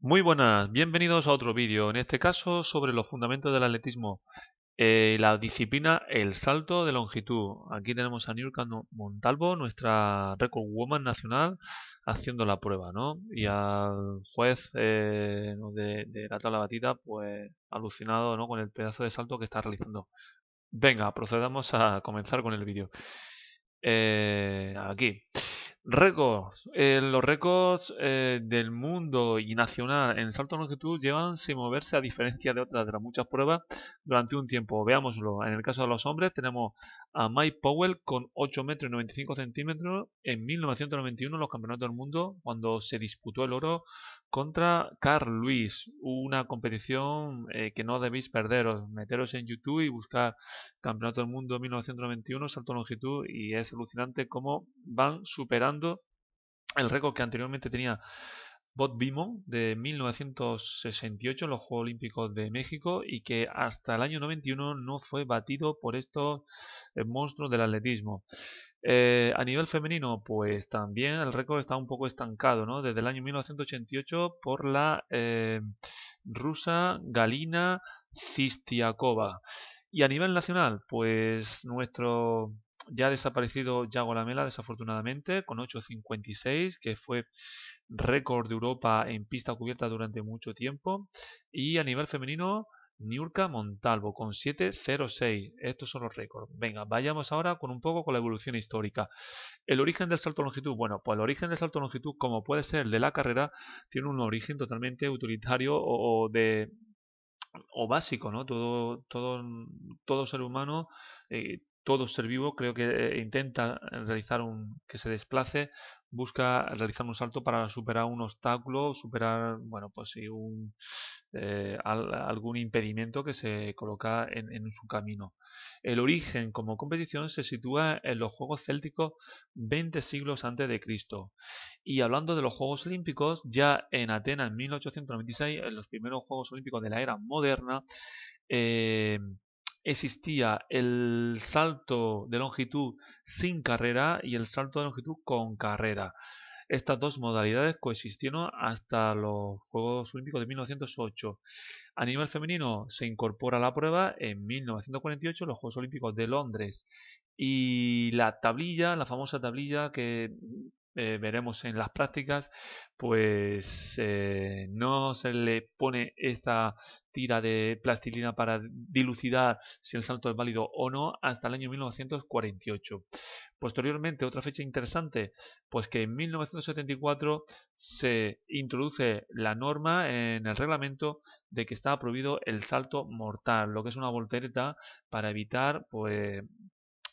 Muy buenas, bienvenidos a otro vídeo, en este caso sobre los fundamentos del atletismo y eh, la disciplina el salto de longitud. Aquí tenemos a Nurka Montalvo, nuestra record woman nacional, haciendo la prueba, ¿no? Y al juez eh, de, la tabla batida, pues alucinado, ¿no? Con el pedazo de salto que está realizando. Venga, procedamos a comenzar con el vídeo. Eh, aquí. Récords. Eh, los récords eh, del mundo y nacional en el salto de longitud llevan sin moverse a diferencia de otras de las muchas pruebas durante un tiempo. Veámoslo. En el caso de los hombres tenemos a Mike Powell con 8 metros y 95 centímetros en 1991 en los campeonatos del mundo cuando se disputó el oro contra Carl Luis, una competición eh, que no debéis perderos. Meteros en YouTube y buscar Campeonato del Mundo 1991, salto longitud, y es alucinante cómo van superando el récord que anteriormente tenía ...Bot Bimon de 1968 los Juegos Olímpicos de México y que hasta el año 91 no fue batido por estos eh, monstruos del atletismo. Eh, a nivel femenino, pues también el récord está un poco estancado, ¿no? Desde el año 1988 por la eh, rusa Galina Zistiakova. Y a nivel nacional, pues nuestro ya desaparecido Yago Lamela, desafortunadamente, con 8.56, que fue récord de Europa en pista cubierta durante mucho tiempo. Y a nivel femenino, Niurka Montalvo con 7.06. Estos son los récords. Venga, vayamos ahora con un poco con la evolución histórica. El origen del salto longitud. Bueno, pues el origen del salto longitud, como puede ser el de la carrera, tiene un origen totalmente utilitario o, de o básico, ¿no? Todo, todo, todo ser humano, eh, todo ser vivo, creo que eh, intenta realizar un que se desplace busca realizar un salto para superar un obstáculo, superar, bueno, pues un, eh, algún impedimento que se coloca en, su camino. El origen como competición se sitúa en los Juegos Célticos 20 siglos antes de Cristo. Y hablando de los Juegos Olímpicos, ya en Atenas en 1896, en los primeros Juegos Olímpicos de la era moderna, eh, existía el salto de longitud sin carrera y el salto de longitud con carrera. Estas dos modalidades coexistieron hasta los Juegos Olímpicos de 1908. A nivel femenino se incorpora a la prueba en 1948 los Juegos Olímpicos de Londres y la tablilla, la famosa tablilla que eh, veremos en las prácticas, pues eh, no se le pone esta tira de plastilina para dilucidar si el salto es válido o no hasta el año 1948. Posteriormente, otra fecha interesante, pues que en 1974 se introduce la norma en el reglamento de que está prohibido el salto mortal, lo que es una voltereta para evitar pues,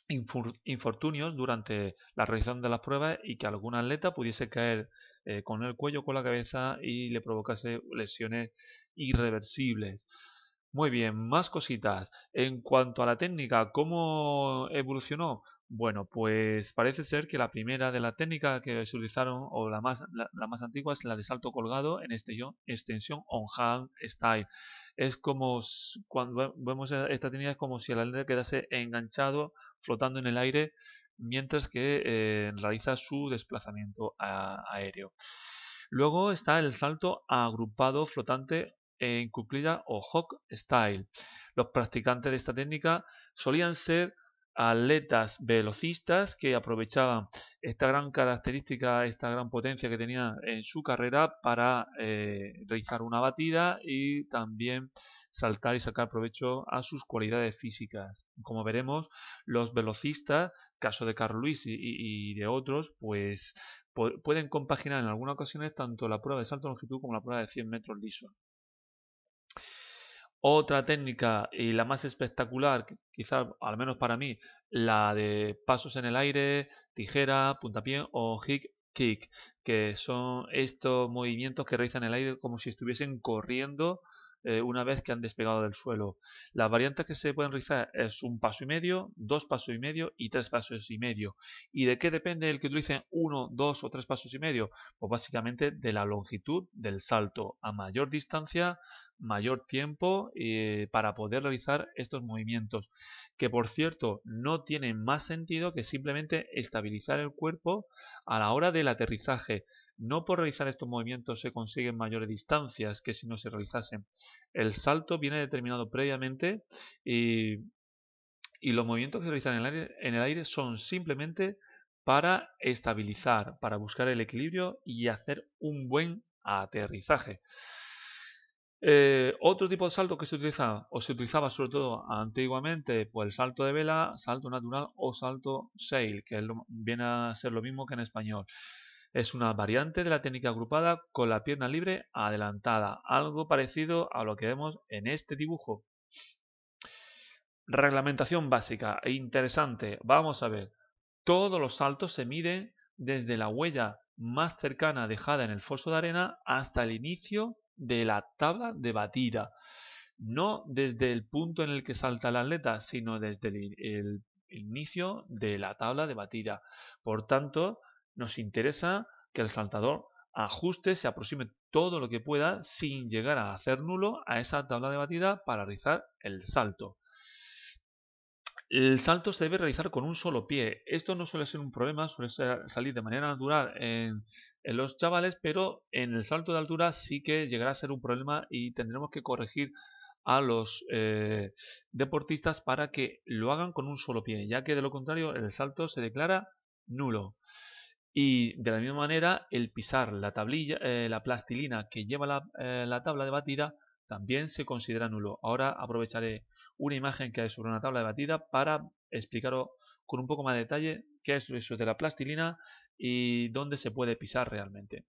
infortunios durante la realización de las pruebas y que algún atleta pudiese caer eh, con el cuello, con la cabeza y le provocase lesiones irreversibles. Muy bien, más cositas. En cuanto a la técnica, ¿cómo evolucionó? Bueno, pues parece ser que la primera de la técnica que se utilizaron, o la más, la, más antigua, es la de salto colgado en este yo extensión on-hand style. Es como cuando vemos e, esta técnica, es como si el atleta quedase enganchado, flotando en el aire, mientras que eh, realiza su desplazamiento aéreo. Luego está el salto agrupado flotante en eh, cuplida o hawk style. Los practicantes de esta técnica solían ser atletas velocistas que aprovechaban esta gran característica, esta gran potencia que tenían en su carrera para eh, realizar una batida y también saltar y sacar provecho a sus cualidades físicas. Como veremos, los velocistas, caso de Carlos Luis y, de otros, pues pueden compaginar en algunas ocasiones tanto la prueba de salto de longitud como la prueba de 100 metros liso. Otra técnica y eh, la más espectacular, quizás al menos para mí, la de pasos en el aire, tijera, puntapié o hick kick, que son estos movimientos que realizan el aire como si estuviesen corriendo eh, una vez que han despegado del suelo. Las variantes que se pueden realizar es un paso y medio, dos pasos y medio y tres pasos y medio. ¿Y de qué depende el que utilicen uno, dos o tres pasos y medio? Pues básicamente de la longitud del salto. A mayor distancia, mayor tiempo eh, para poder realizar estos movimientos. Que por cierto, no tienen más sentido que simplemente estabilizar el cuerpo a la hora del aterrizaje. No por realizar estos movimientos se consiguen mayores distancias que si no se realizasen. El salto viene determinado previamente y, los movimientos que se realizan en el, aire, son simplemente para estabilizar, para buscar el equilibrio y hacer un buen aterrizaje. Eh, otro tipo de salto que se utilizaba, o se utilizaba sobre todo antiguamente, pues el salto de vela, salto natural o salto sail, que viene a ser lo mismo que en español. Es una variante de la técnica agrupada con la pierna libre adelantada, algo parecido a lo que vemos en este dibujo. Reglamentación básica e interesante. Vamos a ver. Todos los saltos se miden desde la huella más cercana dejada en el foso de arena hasta el inicio de la tabla de batida. No desde el punto en el que salta el atleta, sino desde el, el inicio de la tabla de batida. Por tanto, nos interesa que el saltador ajuste, se aproxime todo lo que pueda sin llegar a hacer nulo a esa tabla de batida para realizar el salto. El salto se debe realizar con un solo pie. Esto no suele ser un problema, suele salir de manera natural en, los chavales, pero en el salto de altura sí que llegará a ser un problema y tendremos que corregir a los eh, deportistas para que lo hagan con un solo pie, ya que de lo contrario el salto se declara nulo. Y de la misma manera, el pisar la tablilla, eh, la plastilina que lleva la, eh, la, tabla de batida también se considera nulo. Ahora aprovecharé una imagen que hay sobre una tabla de batida para explicaros con un poco más de detalle qué es eso de la plastilina y dónde se puede pisar realmente.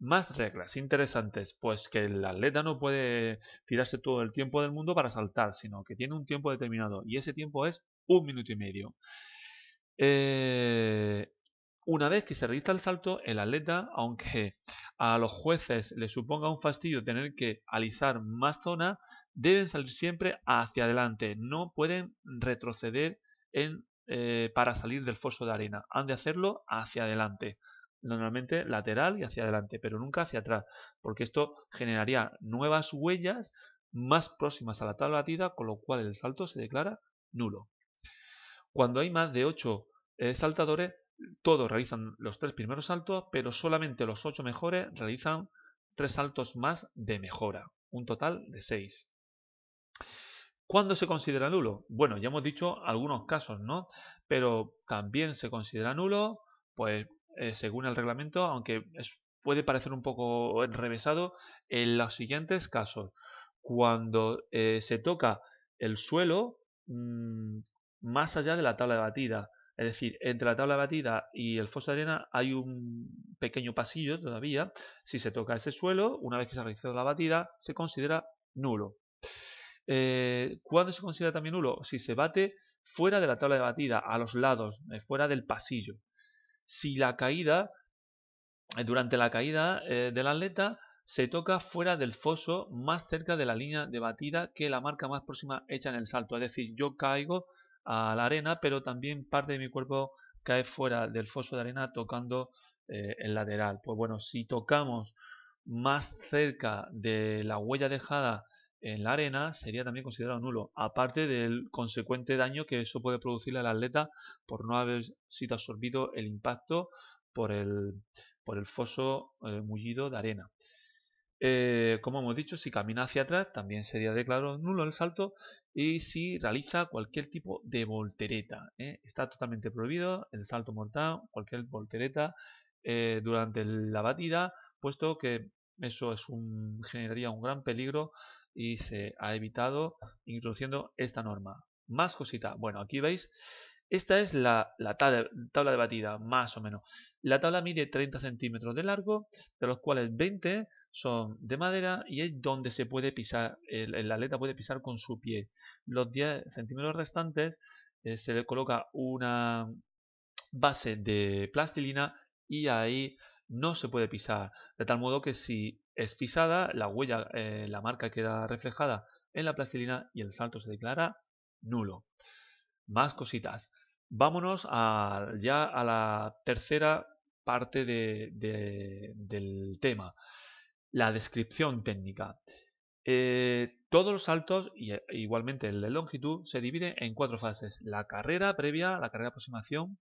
Más reglas interesantes, pues que el atleta no puede tirarse todo el tiempo del mundo para saltar, sino que tiene un tiempo determinado y ese tiempo es un minuto y medio. Eh, una vez que se realiza el salto, el atleta, aunque a los jueces le suponga un fastidio tener que alisar más zona, deben salir siempre hacia adelante, no pueden retroceder en, eh, para salir del foso de arena, han de hacerlo hacia adelante normalmente lateral y hacia adelante, pero nunca hacia atrás, porque esto generaría nuevas huellas más próximas a la tabla batida, con lo cual el salto se declara nulo. Cuando hay más de 8 eh, saltadores, todos realizan los tres primeros saltos, pero solamente los ocho mejores realizan tres saltos más de mejora, un total de seis. ¿Cuándo se considera nulo? Bueno, ya hemos dicho algunos casos, ¿no? Pero también se considera nulo, pues eh, según el reglamento, aunque puede parecer un poco enrevesado, en los siguientes casos. Cuando eh, se toca el suelo mm, más allá de la tabla de batida, es decir, entre la tabla batida y el foso de arena hay un pequeño pasillo todavía. Si se toca ese suelo, una vez que se ha realizado la batida, se considera nulo. Eh, ¿Cuándo se considera también nulo? Si se bate fuera de la tabla de batida, a los lados, eh, fuera del pasillo. Si la caída, eh, durante la caída del la atleta, se toca fuera del foso, más cerca de la línea de batida que la marca más próxima hecha en el salto. Es decir, yo caigo a la arena, pero también parte de mi cuerpo cae fuera del foso de arena tocando eh, el lateral. Pues bueno, si tocamos más cerca de la huella dejada en la arena sería también considerado nulo, aparte del consecuente daño que eso puede producirle al atleta por no haber sido absorbido el impacto por el, foso eh, mullido de arena. Eh, como hemos dicho, si camina hacia atrás también sería declarado nulo el salto y si realiza cualquier tipo de voltereta. ¿eh? Está totalmente prohibido el salto mortal, cualquier voltereta eh, durante la batida, puesto que eso generaría un gran peligro y se ha evitado introduciendo esta norma. Más cosita. Bueno, aquí veis esta es la, tabla, de batida, más o menos. La tabla mide 30 centímetros de largo, de los cuales 20 son de madera y es donde se puede pisar, el, aleta, puede pisar con su pie. Los 10 centímetros restantes eh, se le coloca una base de plastilina y ahí no se puede pisar. De tal modo que si es pisada, la huella, eh, la marca queda reflejada en la plastilina y el salto se declara nulo. Más cositas. Vámonos ya a la tercera parte del tema la descripción técnica. Eh, todos los saltos, y eh, igualmente el de longitud, se divide en cuatro fases. La carrera previa, la carrera de aproximación,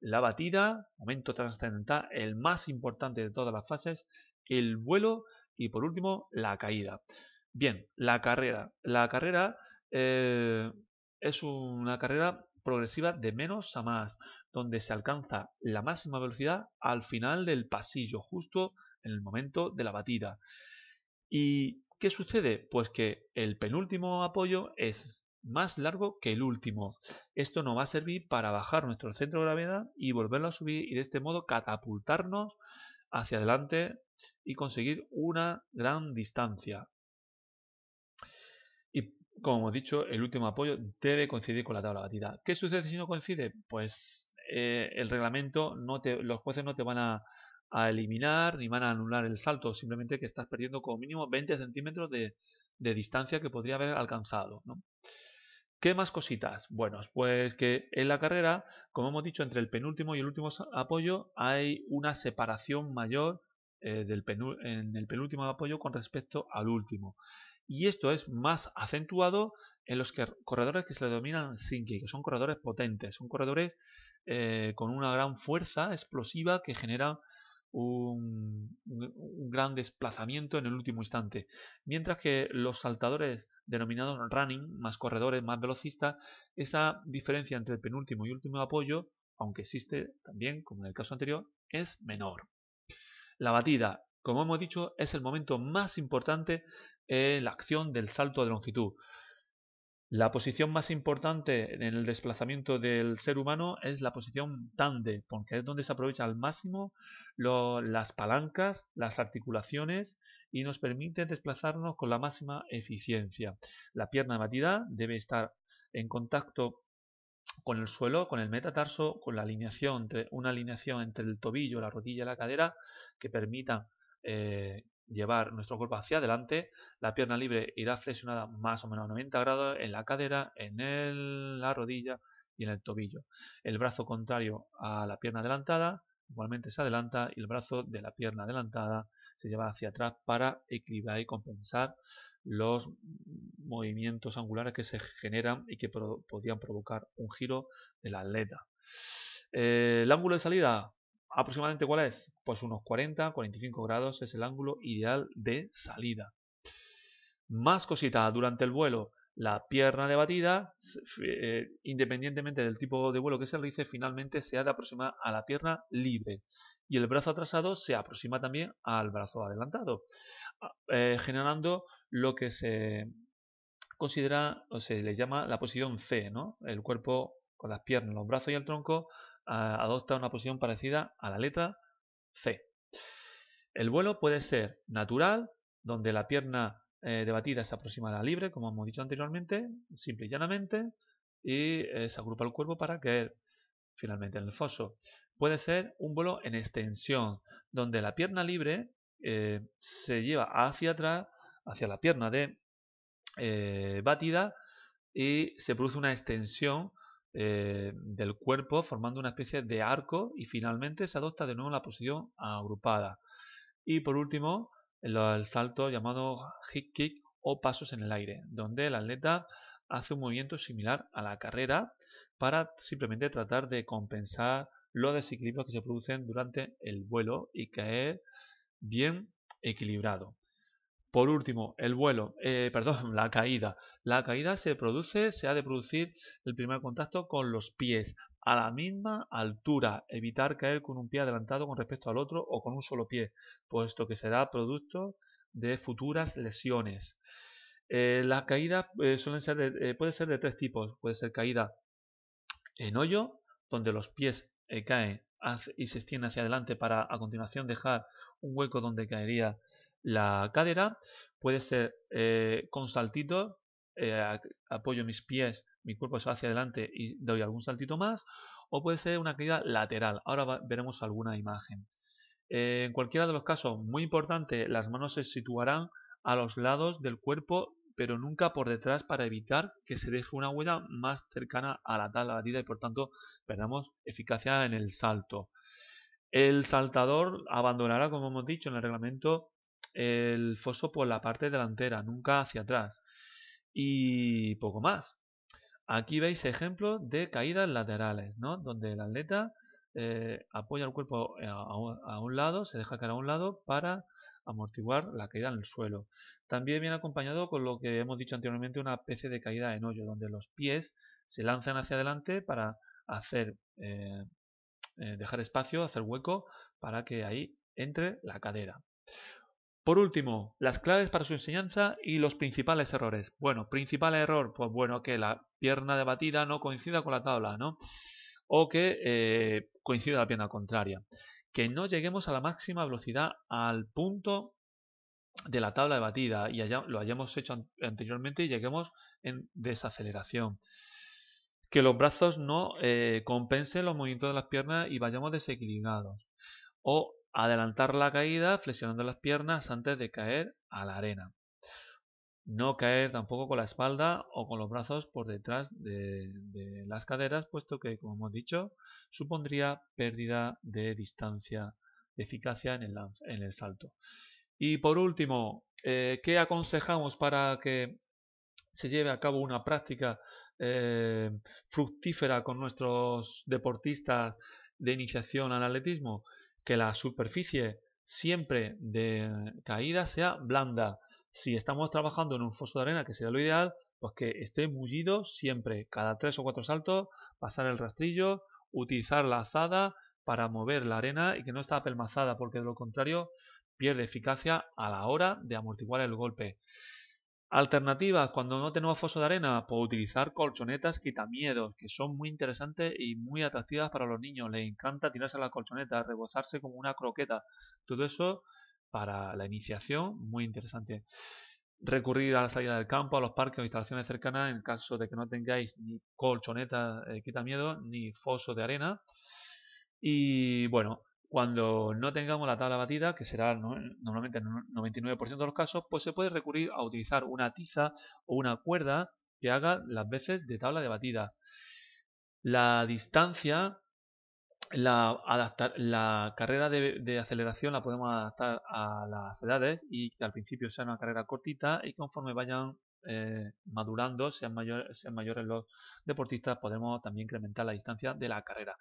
la batida, momento trascendental, el más importante de todas las fases, el vuelo y por último la caída. Bien, la carrera. La carrera eh, es una carrera progresiva de menos a más, donde se alcanza la máxima velocidad al final del pasillo, justo en el momento de la batida. ¿Y qué sucede? Pues que el penúltimo apoyo es más largo que el último. Esto nos va a servir para bajar nuestro centro de gravedad y volverlo a subir y de este modo catapultarnos hacia adelante y conseguir una gran distancia como hemos dicho, el último apoyo debe coincidir con la tabla batida. ¿Qué sucede si no coincide? Pues eh, el reglamento, no te, los jueces no te van a, eliminar ni van a anular el salto, simplemente que estás perdiendo como mínimo 20 centímetros de, distancia que podría haber alcanzado. ¿Qué más cositas? Bueno, pues que en la carrera, como hemos dicho, entre el penúltimo y el último apoyo hay una separación mayor eh, en el penúltimo apoyo con respecto al último y esto es más acentuado en los corredores que se le denominan Sinki, que son corredores potentes, son corredores eh, con una gran fuerza explosiva que genera un, un, gran desplazamiento en el último instante. Mientras que los saltadores denominados running, más corredores, más velocistas, esa diferencia entre el penúltimo y último apoyo, aunque existe también, como en el caso anterior, es menor. La batida, como hemos dicho, es el momento más importante eh, la acción del salto de longitud. La posición más importante en el desplazamiento del ser humano es la posición tande, porque es donde se aprovecha al máximo las palancas, las articulaciones y nos permite desplazarnos con la máxima eficiencia. La pierna batida debe estar en contacto con el suelo, con el metatarso, con la alineación entre una alineación entre el tobillo, la rodilla y la cadera que permita eh, llevar nuestro cuerpo hacia adelante, la pierna libre irá flexionada más o menos a 90 grados en la cadera, en la rodilla y en el tobillo. El brazo contrario a la pierna adelantada igualmente se adelanta y el brazo de la pierna adelantada se lleva hacia atrás para equilibrar y compensar los movimientos angulares que se generan y que podrían provocar un giro del atleta. Eh, el ángulo de salida ¿Aproximadamente cuál es? Pues unos 40, 45 grados es el ángulo ideal de salida. Más cositas, durante el vuelo, la pierna de batida, eh, independientemente del tipo de vuelo que se realice, finalmente se ha de aproximar a la pierna libre y el brazo atrasado se aproxima también al brazo adelantado, eh, generando lo que se considera o se le llama la posición C, ¿no? El cuerpo con las piernas, los brazos y el tronco adopta una posición parecida a la letra C. El vuelo puede ser natural, donde la pierna eh, de batida se aproxima a libre, como hemos dicho anteriormente, simple y llanamente, y eh, se agrupa el cuerpo para caer finalmente en el foso. Puede ser un vuelo en extensión, donde la pierna libre eh, se lleva hacia atrás, hacia la pierna de batida, y se produce una extensión eh, del cuerpo formando una especie de arco y finalmente se adopta de nuevo la posición agrupada. Y por último, el, salto llamado hip kick o pasos en el aire, donde el atleta hace un movimiento similar a la carrera para simplemente tratar de compensar los desequilibrios que se producen durante el vuelo y caer bien equilibrado. Por último, el vuelo, eh, perdón, la caída. La caída se produce, se ha de producir el primer contacto con los pies a la misma altura, evitar caer con un pie adelantado con respecto al otro o con un solo pie, puesto que será producto de futuras lesiones. Eh, la caída caídas eh, ser puede ser de tres tipos. Puede ser caída en hoyo, donde los pies caen y se extienden hacia adelante para a continuación dejar un hueco donde caería la cadera, puede ser eh, con saltito, eh, apoyo mis pies, mi cuerpo se va hacia adelante y doy algún saltito más, o puede ser una caída lateral. Ahora veremos alguna imagen. Eh, en cualquiera de los casos, muy importante, las manos se situarán a los lados del cuerpo, pero nunca por detrás para evitar que se deje una huella más cercana a la tala batida y por tanto perdamos eficacia en el salto. El saltador abandonará, como hemos dicho en el reglamento, el foso por la parte delantera, nunca hacia atrás. Y poco más. Aquí veis ejemplos de caídas laterales, Donde el atleta eh, apoya el cuerpo eh, a, un lado, se deja caer a un lado para amortiguar la caída en el suelo. También viene acompañado con lo que hemos dicho anteriormente, una especie de caída en hoyo, donde los pies se lanzan hacia adelante para hacer eh, dejar espacio, hacer hueco para que ahí entre la cadera. Por último, las claves para su enseñanza y los principales errores. Bueno, principal error, pues bueno, que la pierna de batida no coincida con la tabla, ¿no? O que eh, coincida la pierna contraria. Que no lleguemos a la máxima velocidad al punto de la tabla de batida y lo hayamos hecho anteriormente y lleguemos en desaceleración. Que los brazos no eh, compensen los movimientos de las piernas y vayamos desequilibrados. O Adelantar la caída flexionando las piernas antes de caer a la arena. No caer tampoco con la espalda o con los brazos por detrás de, las caderas, puesto que, como hemos dicho, supondría pérdida de distancia, de eficacia en el, salto. Y por último, eh, ¿qué aconsejamos para que se lleve a cabo una práctica eh, fructífera con nuestros deportistas de iniciación al atletismo? que la superficie siempre de caída sea blanda. Si estamos trabajando en un foso de arena, que sería lo ideal, pues que esté mullido siempre, cada tres o cuatro saltos, pasar el rastrillo, utilizar la azada para mover la arena y que no está apelmazada, porque de lo contrario pierde eficacia a la hora de amortiguar el golpe. Alternativas, cuando no tenemos foso de arena, pues utilizar colchonetas quitamiedos, que son muy interesantes y muy atractivas para los niños. Les encanta tirarse a la colchoneta, rebozarse como una croqueta. Todo eso para la iniciación, muy interesante. Recurrir a la salida del campo, a los parques o instalaciones cercanas en caso de que no tengáis ni colchoneta eh, quitamiedos ni foso de arena. Y bueno, cuando no tengamos la tabla batida, que será normalmente en el 99% de los casos, pues se puede recurrir a utilizar una tiza o una cuerda que haga las veces de tabla de batida. La distancia, la, carrera de, aceleración la podemos adaptar a las edades y que al principio sea una carrera cortita y conforme vayan eh, madurando, sean mayores los deportistas, podemos también incrementar la distancia de la carrera.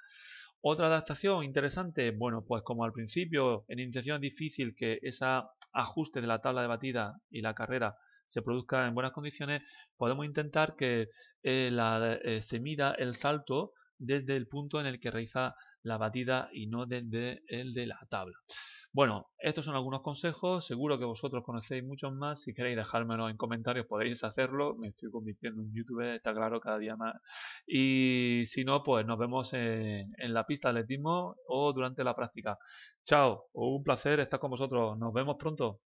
Otra adaptación interesante, bueno, pues como al principio en iniciación es difícil que ese ajuste de la tabla de batida y la carrera se produzca en buenas condiciones, podemos intentar que eh, la, eh, se mida el salto desde el punto en el que realiza la batida y no desde el de la tabla. Bueno, estos son algunos consejos, seguro que vosotros conocéis muchos más, si queréis dejármelo en comentarios podéis hacerlo, me estoy convirtiendo en un youtuber, está claro, cada día más. Y si no, pues nos vemos en, la pista de atletismo o durante la práctica. Chao, un placer estar con vosotros, nos vemos pronto.